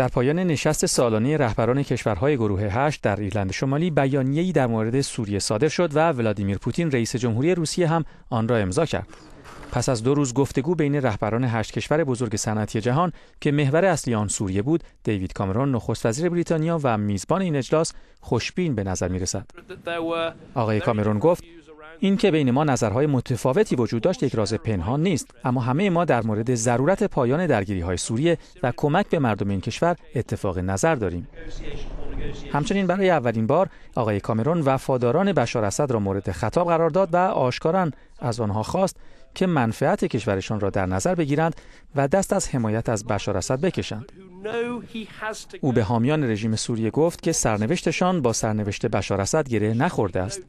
در پایان نشست سالانه رهبران کشورهای گروه 8 در ایرلند شمالی بیانیه‌ای در مورد سوریه صادر شد و ولادیمیر پوتین رئیس جمهوری روسیه هم آن را امضا کرد. پس از دو روز گفتگو بین رهبران هشت کشور بزرگ صنعتی جهان که محور اصلی آن سوریه بود، دیوید کامرون نخست وزیر بریتانیا و میزبان این اجلاس خوشبین به نظر می رسد. آقای کامرون گفت این که بین ما نظرهای متفاوتی وجود داشت یک راز پنهان نیست اما همه ما در مورد ضرورت پایان درگیری های سوریه و کمک به مردم این کشور اتفاق نظر داریم همچنین برای اولین بار آقای کامرون وفاداران بشار اسد را مورد خطاب قرار داد و آشکارا از آنها خواست که منفعت کشورشان را در نظر بگیرند و دست از حمایت از بشار اسد بکشند. او به حامیان رژیم سوریه گفت که سرنوشتشان با سرنوشت بشار اسد گره نخورده است.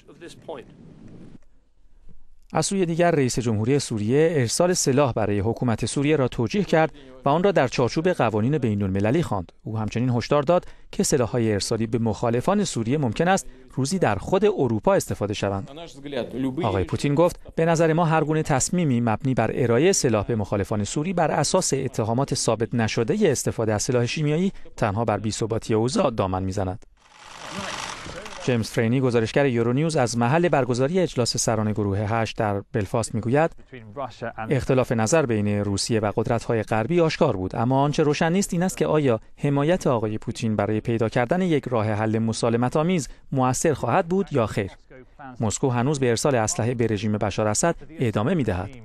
از سوی دیگر رئیس جمهوری سوریه ارسال سلاح برای حکومت سوریه را توجیه کرد و آن را در چارچوب قوانین بین المللی خواند. او همچنین هشدار داد که سلاح‌های ارسالی به مخالفان سوریه ممکن است روزی در خود اروپا استفاده شوند. آقای پوتین گفت: به نظر ما هر گونه تصمیمی مبنی بر ارائه سلاح به مخالفان سوری بر اساس اتهامات ثابت نشده استفاده از سلاح شیمیایی تنها بر بی‌ثباتی اوضاع دامن میزند. جیمز فرینی گزارشگر یورونیوز از محل برگزاری اجلاس سران گروه 8 در بلفاست میگوید اختلاف نظر بین روسیه و قدرت‌های غربی آشکار بود اما آنچه روشن نیست این است که آیا حمایت آقای پوتین برای پیدا کردن یک راه حل آمیز موثر خواهد بود یا خیر مسکو هنوز به ارسال اسلحه به رژیم بشار اسد ادامه می‌دهد.